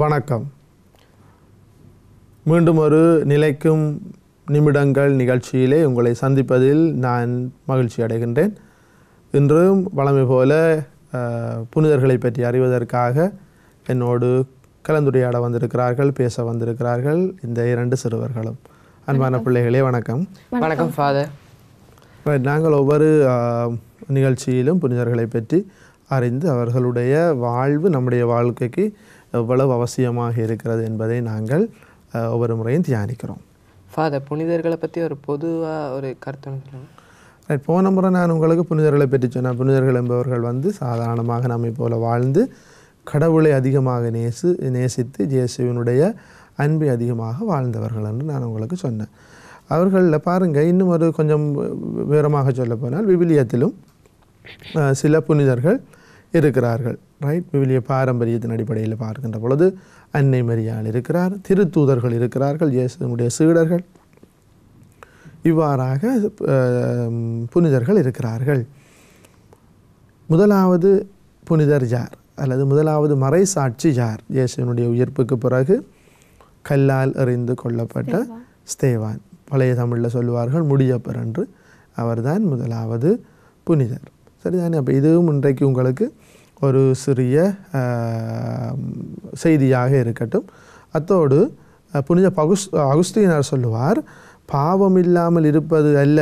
வணக்கம் மீண்டும் ஒரு நிலைக்கும் நிமிடங்கள் நிகழ்ச்சியிலே உங்களை சந்திப்பதில் நான் மகிழ்ச்சி அடைகின்றேன் இன்றும் வளமை போல புனிதர்களை பற்றி அறிவதற்காக என்னோடு கலந்துரையாட வந்திருக்கிறார்கள் பேச வந்திருக்கிறார்கள் இந்த இரண்டு சிறுவர்களும் அன்பான பிள்ளைகளே வணக்கம் வணக்கம் ஃபாதர் நாங்கள் ஒவ்வொரு நிகழ்ச்சியிலும் புனிதர்களை பற்றி அறிந்து அவர்களுடைய வாழ்வு நம்முடைய வாழ்க்கைக்கு எவ்வளவு அவசியமாக இருக்கிறது என்பதை நாங்கள் ஒவ்வொரு முறையும் தியானிக்கிறோம் ஃபாதர் புனிதர்களை பற்றி ஒரு பொதுவாக ஒரு கருத்து போன முறை நான் உங்களுக்கு புனிதர்களை பற்றி சொன்னேன் புனிதர்கள் என்பவர்கள் வந்து சாதாரணமாக நம்மை போல வாழ்ந்து கடவுளை அதிகமாக நேசு நேசித்து ஜேசுவினுடைய அன்பை அதிகமாக வாழ்ந்தவர்கள் என்று நான் உங்களுக்கு சொன்னேன் அவர்களில் பாருங்கள் இன்னும் ஒரு கொஞ்சம் விவரமாக சொல்ல போனால் விவிலியத்திலும் சில புனிதர்கள் இருக்கிறார்கள் ரைட் விவிலிய பாரம்பரியத்தின் அடிப்படையில் பார்க்கின்ற பொழுது அன்னை மரியாள் இருக்கிறார் திருத்தூதர்கள் இருக்கிறார்கள் இயேசுடைய சீடர்கள் இவ்வாறாக புனிதர்கள் இருக்கிறார்கள் முதலாவது புனிதர் ஜார் அல்லது முதலாவது மறை சாட்சி ஜார் இயேசுனுடைய உயிர்ப்புக்கு பிறகு கல்லால் எறிந்து கொள்ளப்பட்ட ஸ்தேவான் பழைய தமிழில் சொல்லுவார்கள் முடியப்பர் என்று அவர்தான் முதலாவது புனிதர் சரிதானே அப்போ இதுவும் இன்றைக்கு உங்களுக்கு ஒரு சிறிய செய்தியாக இருக்கட்டும் அத்தோடு புனித பகுஸ் அகுஸ்தீனார் சொல்லுவார் பாவம் இல்லாமல் இருப்பது அல்ல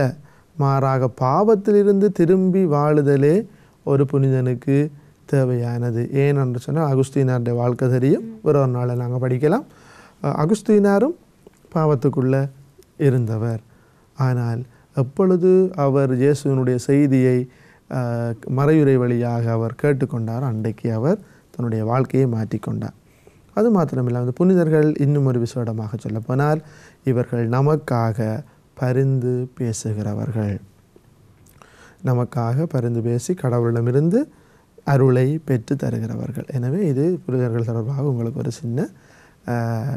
மாறாக பாவத்திலிருந்து திரும்பி வாழுதலே ஒரு புனிதனுக்கு தேவையானது ஏன் சொன்னால் அகுஸ்தீனாருடைய வாழ்க்கை தெரியும் ஒரு ஒரு நாளை நாங்கள் படிக்கலாம் அகுஸ்தீனாரும் பாவத்துக்குள்ளே இருந்தவர் ஆனால் எப்பொழுது அவர் இயேசுவனுடைய செய்தியை மறையுறை வழியாக அவர் கேட்டுக்கொண்டார் அன்றைக்கு அவர் தன்னுடைய வாழ்க்கையை மாற்றிக்கொண்டார் அது மாத்திரமில்லை அந்த புனிதர்கள் இன்னும் ஒரு விசேடமாக சொல்லப்போனால் இவர்கள் நமக்காக பரிந்து பேசுகிறவர்கள் நமக்காக பரிந்து பேசி கடவுளிடமிருந்து அருளை பெற்று தருகிறவர்கள் எனவே இது புனிதர்கள் தொடர்பாக உங்களுக்கு ஒரு சின்ன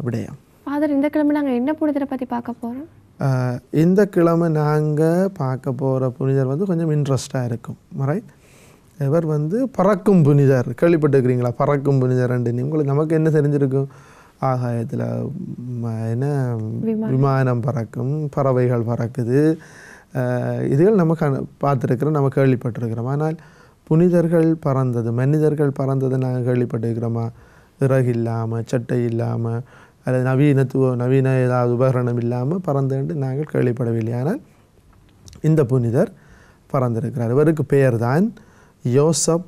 விடயம் ஃபாதர் இந்த கிழமை நாங்கள் என்ன புனிதரை பற்றி பார்க்க போகிறோம் இந்த கிழமை நாங்கள் பார்க்க போகிற புனிதர் வந்து கொஞ்சம் இன்ட்ரெஸ்டாக இருக்கும் ரைட் இவர் வந்து பறக்கும் புனிதர் கேள்விப்பட்டிருக்கிறீங்களா பறக்கும் புனிதர் ரெண்டு உங்களுக்கு நமக்கு என்ன தெரிஞ்சிருக்கும் ஆகாயத்தில் என்ன விமானம் பறக்கும் பறவைகள் பறக்குது இதுகள் நம்ம க பார்த்துருக்குறோம் நம்ம கேள்விப்பட்டிருக்கிறோம் ஆனால் புனிதர்கள் பறந்தது மனிதர்கள் பறந்தது நாங்கள் கேள்விப்பட்டிருக்கிறோமா இறகு இல்லாமல் சட்டை இல்லாமல் அல்லது நவீனத்துவ நவீன ஏதாவது உபகரணம் இல்லாமல் பறந்துண்டு நாங்கள் கேள்விப்படவில்லை ஆனால் இந்த புனிதர் பறந்திருக்கிறார் இவருக்கு பெயர் தான் யோசப்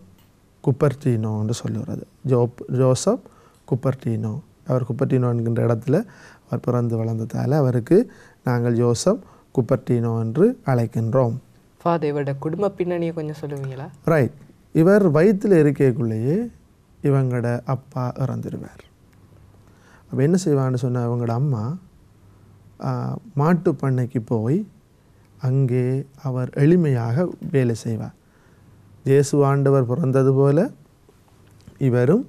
குப்பர்டினோ என்று சொல்லுகிறது ஜோப் ஜோசப் குப்பர்டினோ அவர் குப்பர்டினோ என்கின்ற இடத்துல அவர் பிறந்து வளர்ந்ததால் அவருக்கு நாங்கள் ஜோசப் குப்பர்டினோ என்று அழைக்கின்றோம் ஃபாதர் இவரோட குடும்ப பின்னணியை கொஞ்சம் சொல்லுவீங்களா ரைட் இவர் வயிற்றில் இருக்கக்குள்ளேயே இவங்களோட அப்பா இறந்துருவார் அப்போ என்ன செய்வான்னு சொன்ன அவங்களோட அம்மா மாட்டு பண்ணைக்கு போய் அங்கே அவர் எளிமையாக வேலை செய்வார் ஆண்டவர் பிறந்தது போல இவரும்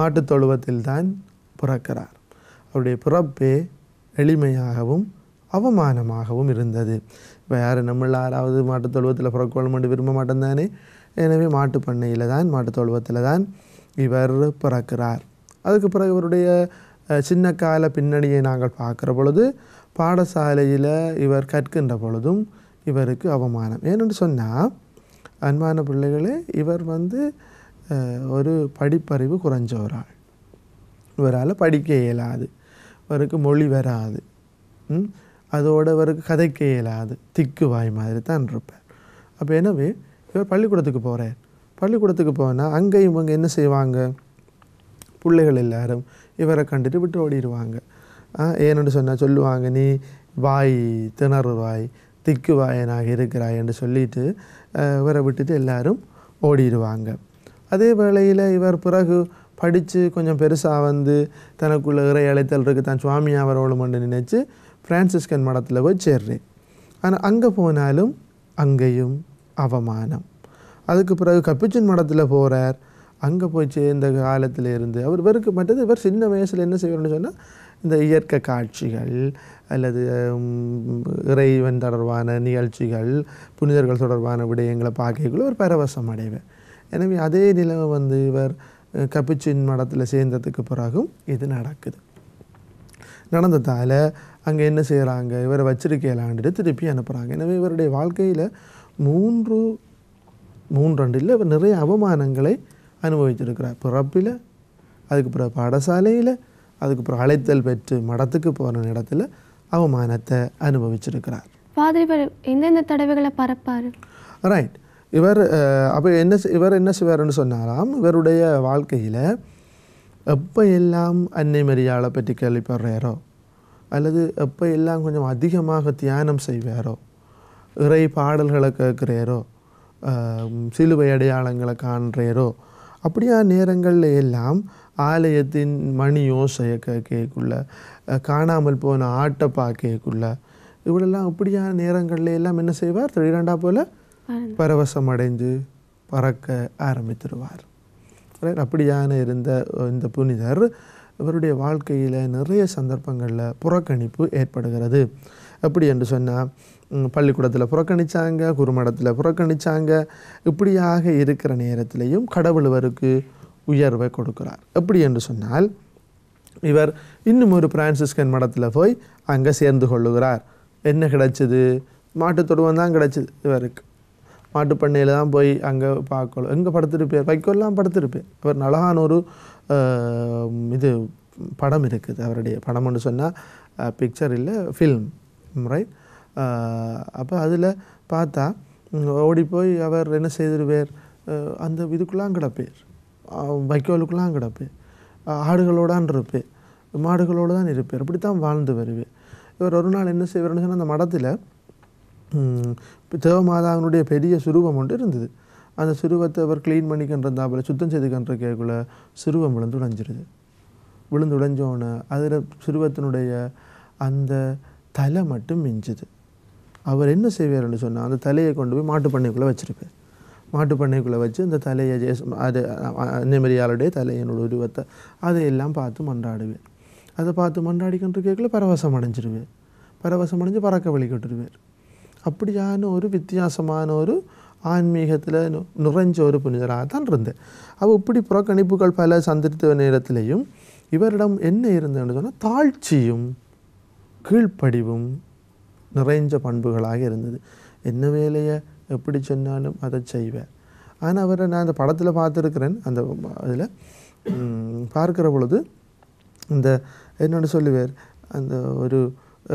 மாட்டு தொழுவத்தில் தான் பிறக்கிறார் அவருடைய பிறப்பே எளிமையாகவும் அவமானமாகவும் இருந்தது இப்போ யார் நம்மள யாராவது மாட்டு தொழுவத்தில் பிறக்கணும் என்று விரும்ப மாட்டேன் தானே எனவே மாட்டு பண்ணையில் தான் மாட்டு தொழுவத்தில் தான் இவர் பிறக்கிறார் அதுக்கு பிறகு இவருடைய சின்ன கால பின்னணியை நாங்கள் பார்க்குற பொழுது பாடசாலையில் இவர் கற்கின்ற பொழுதும் இவருக்கு அவமானம் ஏன்னு சொன்னால் அன்பான பிள்ளைகளே இவர் வந்து ஒரு படிப்பறிவு குறைஞ்ச ஒரு ஆள் இவரால் படிக்க இயலாது இவருக்கு மொழி வராது அதோடு இவருக்கு கதைக்க இயலாது திக்கு வாய் மாதிரி தான் இருப்பார் அப்போ எனவே இவர் பள்ளிக்கூடத்துக்கு போகிறார் பள்ளிக்கூடத்துக்கு போனால் அங்கே இவங்க என்ன செய்வாங்க பிள்ளைகள் எல்லாரும் இவரை கண்டுட்டு விட்டு ஓடிடுவாங்க ஏன்னு சொன்னால் சொல்லுவாங்க நீ வாய் திணறு வாய் திக்கு வாயனாக இருக்கிறாய் என்று சொல்லிட்டு இவரை விட்டுட்டு எல்லாரும் ஓடிடுவாங்க அதே வேளையில் இவர் பிறகு படித்து கொஞ்சம் பெருசாக வந்து தனக்குள்ளே இறை அழைத்தல் இருக்குது தான் சுவாமியாக வரவளும்னு நினச்சி ஃப்ரான்சிஸ்கன் மடத்தில் போய் சேர்றேன் ஆனால் அங்கே போனாலும் அங்கேயும் அவமானம் அதுக்கு பிறகு கப்பிச்சின் மடத்தில் போகிறார் அங்கே போய் சேர்ந்த காலத்தில் இருந்து அவர் இவருக்கு மற்றது இவர் சின்ன வயசில் என்ன செய்வார்னு சொன்னால் இந்த இயற்கை காட்சிகள் அல்லது இறைவன் தொடர்பான நிகழ்ச்சிகள் புனிதர்கள் தொடர்பான விடயங்களை பார்க்கக்குள்ள ஒரு பரவசம் அடைவர் எனவே அதே நிலைமை வந்து இவர் கப்பிச்சின் மடத்தில் சேர்ந்ததுக்கு பிறகும் இது நடக்குது நடந்ததால் அங்கே என்ன செய்கிறாங்க இவரை வச்சிருக்கலான்ட்டு திருப்பி அனுப்புகிறாங்க எனவே இவருடைய வாழ்க்கையில் மூன்று மூன்றண்டு இல்லை இவர் நிறைய அவமானங்களை அனுபவிச்சிருக்கிறார் பிறப்பில் அதுக்கு பிறகு பாடசாலையில் அதுக்கு பிறகு அழைத்தல் பெற்று மடத்துக்கு போன இடத்துல அவமானத்தை அனுபவிச்சிருக்கிறார் ஃபாதர் எந்தெந்த தடவைகளை பரப்பார் ரைட் இவர் அப்போ என்ன இவர் என்ன செய்வார்னு சொன்னாராம் இவருடைய வாழ்க்கையில் எப்போ எல்லாம் அன்னை மரியாதை பற்றி கேள்விப்படுறாரோ அல்லது எப்போ எல்லாம் கொஞ்சம் அதிகமாக தியானம் செய்வாரோ இறை பாடல்களை கேட்குறாரோ சிலுவை அடையாளங்களை காண்றாரோ அப்படியா நேரங்களில் எல்லாம் ஆலயத்தின் மணி யோசையை கேட்கக்குள்ள காணாமல் போன ஆட்டை பார்க்கக்குள்ள இவளெல்லாம் அப்படியான நேரங்களில் எல்லாம் என்ன செய்வார் திடீரெண்டா போல பரவசம் அடைந்து பறக்க ஆரம்பித்திருவார் அப்படியான இருந்த இந்த புனிதர் இவருடைய வாழ்க்கையில் நிறைய சந்தர்ப்பங்களில் புறக்கணிப்பு ஏற்படுகிறது எப்படி என்று சொன்னால் பள்ளிக்கூடத்தில் புறக்கணித்தாங்க குருமடத்தில் புறக்கணித்தாங்க இப்படியாக இருக்கிற நேரத்திலையும் கடவுளவருக்கு உயர்வை கொடுக்கிறார் எப்படி என்று சொன்னால் இவர் இன்னும் ஒரு பிரான்சிஸ்கன் மடத்தில் போய் அங்கே சேர்ந்து கொள்ளுகிறார் என்ன கிடைச்சிது மாட்டு தொடுவம் தான் கிடச்சிது இவருக்கு மாட்டு பண்ணையில் தான் போய் அங்கே பார்க்கணும் எங்கே படுத்துருப்பேன் வைக்கோல்லாம் படுத்திருப்பேன் இவர் அழகான ஒரு இது படம் இருக்குது அவருடைய படம்னு சொன்னால் பிக்சர் இல்லை ஃபில்ம் ரைட் அப்போ அதில் பார்த்தா ஓடி போய் அவர் என்ன செய்திருவேர் அந்த இதுக்குள்ளாங்க கிடப்பேர் வைக்கோலுக்குள்ளாம் கிடப்பேர் ஆடுகளோடான் இருப்பே மாடுகளோடு தான் இருப்பேர் இப்படி தான் வாழ்ந்து வருவேன் இவர் ஒரு நாள் என்ன செய்வார்னு சொன்னால் அந்த மடத்தில் தேவமாதாவினுடைய பெரிய சுரூபம் ஒன்று இருந்தது அந்த சுருவத்தை அவர் க்ளீன் பண்ணிக்கின்றிருந்தா போல சுத்தம் செய்துக்கின்ற கேக்குள்ள சுருவம் விழுந்து உடைஞ்சிருது விழுந்து உடைஞ்சோன்னு அதில் சுருவத்தினுடைய அந்த தலை மட்டும் மிஞ்சுது அவர் என்ன செய்வார்னு சொன்னால் அந்த தலையை கொண்டு போய் மாட்டு பண்ணைக்குள்ளே வச்சுருப்பேன் மாட்டு பண்ணைக்குள்ளே வச்சு அந்த தலையை அது நிம்மதியாளுடைய தலையனோட உருவத்தை அதையெல்லாம் பார்த்து மன்றாடுவேன் அதை பார்த்து மன்றாடி கேட்கல பரவசம் அடைஞ்சிருவேன் பரவசம் அடைஞ்சு பறக்க வழிகட்டுருவார் அப்படியான ஒரு வித்தியாசமான ஒரு ஆன்மீகத்தில் நிறைஞ்ச ஒரு புனிதராக தான் இருந்தேன் அவள் இப்படி புறக்கணிப்புகள் பல சந்தித்த நேரத்திலையும் இவரிடம் என்ன இருந்தேன்னு சொன்னால் தாழ்ச்சியும் கீழ்ப்படிவும் நிறைஞ்ச பண்புகளாக இருந்தது என்ன வேலையை எப்படி சொன்னாலும் அதை செய்வேன் ஆனால் அவரை நான் அந்த படத்தில் பார்த்துருக்குறேன் அந்த அதில் பார்க்குற பொழுது இந்த என்னோட சொல்லுவார் அந்த ஒரு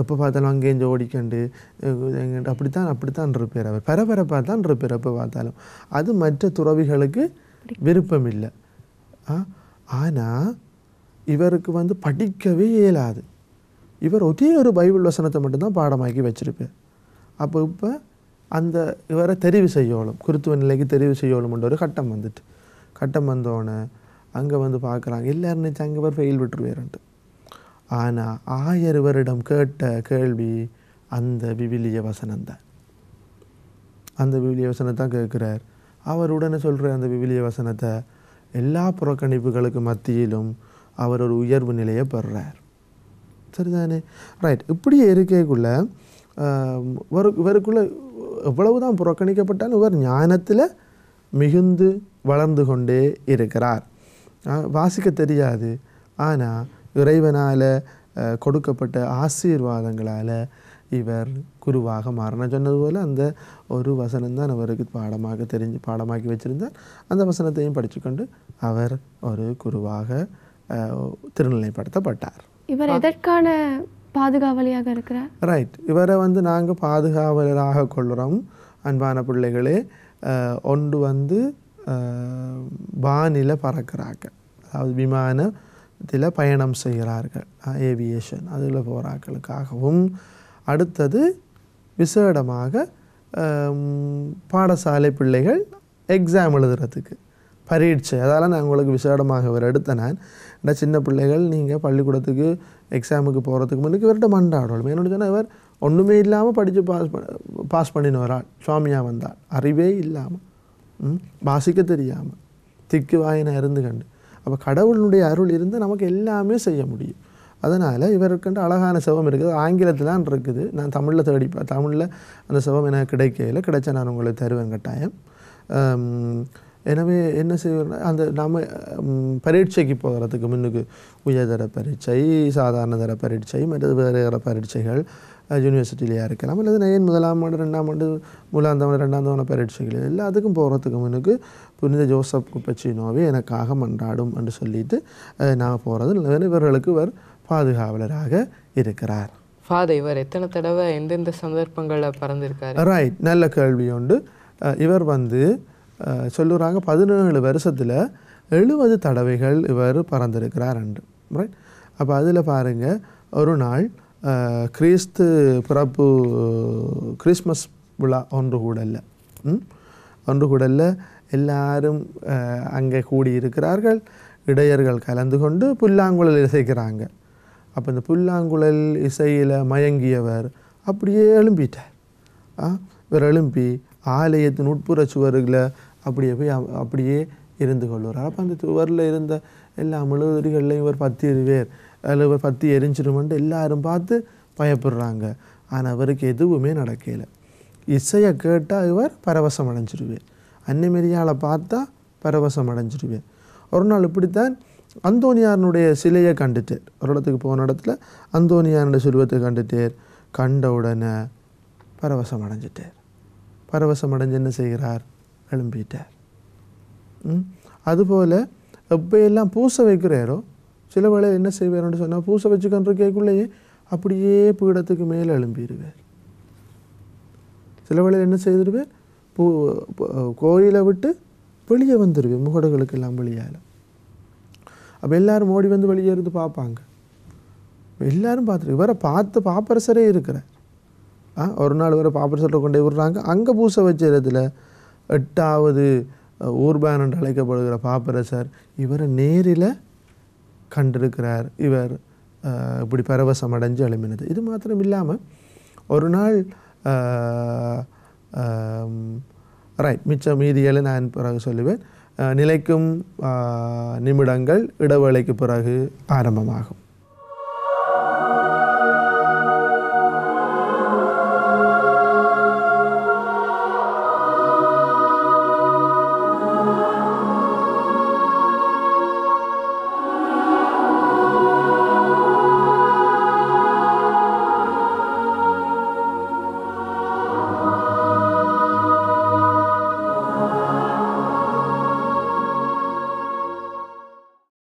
எப்போ பார்த்தாலும் அங்கேயும் ஓடிக்கண்டு எங்கிட்ட அப்படித்தான் அப்படித்தான் இருப்பார் அவர் பரபரப்பாக தான் இருப்பார் எப்போ பார்த்தாலும் அது மற்ற துறவிகளுக்கு விருப்பம் இல்லை ஆனால் இவருக்கு வந்து படிக்கவே இயலாது இவர் ஒரே ஒரு பைபிள் வசனத்தை மட்டும்தான் பாடமாக்கி வச்சுருப்பார் அப்போ இப்போ அந்த இவரை தெரிவு செய்யணும் குருத்துவ நிலைக்கு தெரிவு செய்யணும்ன்ற ஒரு கட்டம் வந்துட்டு கட்டம் வந்தோடனே அங்கே வந்து பார்க்குறாங்க எல்லாரும் நினச்சாங்க இவர் ஃபெயில் விட்டுருவாருன்ட்டு ஆனால் வருடம் கேட்ட கேள்வி அந்த விவிலிய வசனம்தான் அந்த விவிலிய வசனத்தான் கேட்குறார் அவர் உடனே சொல்கிற அந்த விவிலிய வசனத்தை எல்லா புறக்கணிப்புகளுக்கு மத்தியிலும் அவர் ஒரு உயர்வு நிலையை பெறுறார் சரிதானே ரைட் இப்படியே இருக்கக்குள்ள இவர் இவருக்குள்ள எவ்வளவு தான் புறக்கணிக்கப்பட்டாலும் இவர் ஞானத்தில் மிகுந்து வளர்ந்து கொண்டே இருக்கிறார் வாசிக்க தெரியாது ஆனால் இறைவனால் கொடுக்கப்பட்ட ஆசீர்வாதங்களால் இவர் குருவாக மாறின சொன்னது போல் அந்த ஒரு வசனம்தான் அவருக்கு பாடமாக தெரிஞ்சு பாடமாக்கி வச்சுருந்தார் அந்த வசனத்தையும் படித்துக்கொண்டு அவர் ஒரு குருவாக திருநிலைப்படுத்தப்பட்டார் இவர் எதற்கான பாதுகாவலியாக இருக்கிறார் ரைட் இவரை வந்து நாங்கள் பாதுகாவலராக கொள்கிறோம் அன்பான பிள்ளைகளே ஒன்று வந்து வானில பறக்கிறாங்க அதாவது விமானத்தில் பயணம் செய்கிறார்கள் ஏவியேஷன் அதில் போகிறாக்களுக்காகவும் அடுத்தது விசேடமாக பாடசாலை பிள்ளைகள் எக்ஸாம் எழுதுறதுக்கு பரீட்சை அதால் நான் உங்களுக்கு விசேடமாக இவர் எடுத்த நான் இந்த சின்ன பிள்ளைகள் நீங்கள் பள்ளிக்கூடத்துக்கு எக்ஸாமுக்கு போகிறதுக்கு முன்னாடி இவர்கிட்ட மண்டாடுவோம் ஏன்னு சொன்னால் இவர் ஒன்றுமே இல்லாமல் படித்து பாஸ் பண்ண பாஸ் பண்ணின ஒரு சுவாமியாக வந்தாள் அறிவே இல்லாமல் வாசிக்க தெரியாமல் திக்கு வாயினை இருந்து கண்டு அப்போ கடவுளுடைய அருள் இருந்து நமக்கு எல்லாமே செய்ய முடியும் அதனால் இவருக்குண்டு அழகான சிவம் இருக்குது ஆங்கிலத்தில் தான் இருக்குது நான் தமிழில் தேடி தமிழில் அந்த சிவம் எனக்கு கிடைக்கல கிடைச்ச நான் உங்களுக்கு தருவேன் கட்டாயம் எனவே என்ன செய்வோம்னா அந்த நாம் பரீட்சைக்கு போகிறதுக்கு முன்னுக்கு உயர்தர பரீட்சை சாதாரண தர பரீட்சை மற்றது வேறு வேறு பரீட்சைகள் யூனிவர்சிட்டியிலையாக இருக்கலாம் அல்லது நயன் முதலாம் ஆண்டு ரெண்டாம் ஆண்டு மூலாம் தவணை ரெண்டாம் தவணை பரீட்சைகள் எல்லாத்துக்கும் போகிறதுக்கு முன்னுக்கு புனித ஜோசப் குப்பச்சினோவே எனக்காக மன்றாடும் என்று சொல்லிட்டு நான் போகிறது இவர்களுக்கு இவர் பாதுகாவலராக இருக்கிறார் ஃபாதர் இவர் எத்தனை தடவை எந்தெந்த சந்தர்ப்பங்களில் பறந்துருக்கார் ரைட் நல்ல கேள்வி உண்டு இவர் வந்து சொல்லுறாங்க பதினேழு வருஷத்தில் எழுபது தடவைகள் இவர் பறந்திருக்கிறார் என்று ரைட் அப்போ அதில் பாருங்கள் ஒரு நாள் கிறிஸ்து பிறப்பு கிறிஸ்மஸ் விழா ஒன்று கூட இல்லை ஒன்று கூட இல்லை எல்லாரும் அங்கே கூடியிருக்கிறார்கள் இடையர்கள் கலந்து கொண்டு புல்லாங்குழல் இசைக்கிறாங்க அப்போ இந்த புல்லாங்குழல் இசையில் மயங்கியவர் அப்படியே எழும்பிட்டார் இவர் எழும்பி ஆலயத்தின் உட்புற சுவர்களை அப்படியே போய் அப்படியே இருந்து கொள்வார் அப்போ அந்த சுவரில் இருந்த எல்லா முழுவதுகள்லையும் இவர் பத்தி இருவேர் அதில் இவர் பத்தி எரிஞ்சிடுமென்ட்டு எல்லாரும் பார்த்து பயப்படுறாங்க ஆனால் அவருக்கு எதுவுமே நடக்கல இசையை கேட்டால் இவர் பரவசம் அடைஞ்சிடுவேன் அன்னிமரியாளை பார்த்தா பரவசம் அடைஞ்சிடுவேன் ஒரு நாள் இப்படித்தான் அந்தோனியாரனுடைய சிலையை கண்டுட்டேர் ஒரு இடத்துக்கு போன இடத்துல அந்தோனியாரனுடைய சிலுவத்தை கண்டுட்டேர் கண்ட உடனே பரவசம் அடைஞ்சிட்டார் பரவசம் அடைஞ்சு என்ன செய்கிறார் எழும்பிட்டார் அதுபோல் எப்பயெல்லாம் பூசை வைக்கிறாரோ சில வேளை என்ன செய்வார்னு சொன்னால் பூசை வச்சுக்கொண்டிருக்கேக்குள்ளேயே அப்படியே பீடத்துக்கு மேலே எழும்பிடுவார் சில வேளை என்ன செய்திருவேன் பூ கோயிலை விட்டு வெளியே வந்துடுவேன் முகடுகளுக்கு எல்லாம் வெளியால் அப்போ எல்லோரும் ஓடி வந்து வெளியே இருந்து பார்ப்பாங்க எல்லோரும் பார்த்துருக்கு இவரை பார்த்து பாப்பரசரே இருக்கிறார் ஒரு நாள் இவரை பாப்பரசரை கொண்டு விடுறாங்க அங்கே பூசை வச்ச எட்டாவது ஊர்பேன் என்று அழைக்கப்படுகிற பாப்பரசர் இவரை நேரில் கண்டிருக்கிறார் இவர் இப்படி பரவசம் அடைஞ்சு எழுப்பினது இது மாத்திரம் இல்லாமல் ஒரு நாள் ரைட் மிச்சம் மீதிகளை நான் பிறகு சொல்லுவேன் நிலைக்கும் நிமிடங்கள் இடவேளைக்கு பிறகு ஆரம்பமாகும்